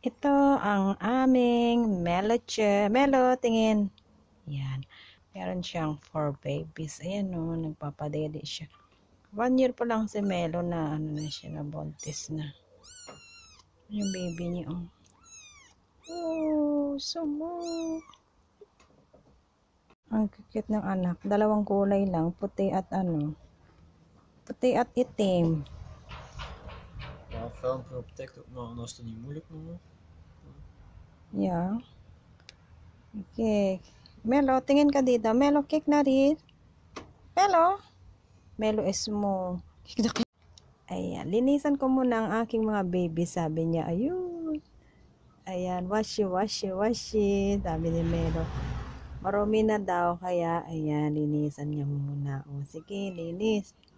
Ito ang aming meloche. Melo, tingin. Yan. Meron siyang four babies. Ayan o, nagpapadede siya. 1 year pa lang si Melo na ano na siya, na bontis na. Ano yung baby niya o. Oh, oh sumo. Ang cute ng anak. Dalawang kulay lang, puti at ano. Puti at itim filmpje op TikTok, maar als het niet moeilijk noemen. Ja. Kijk. Melo, tingin ka dito. Melo, kick na rin. Melo. Melo is mo. Ayan, linisan ko muna ang aking mga baby. Sabi niya, ayun. Ayan, washi, washi, washi. Sabi ni Melo. Marumi na daw, kaya ayan, linisan niya muna. O, sige, linis.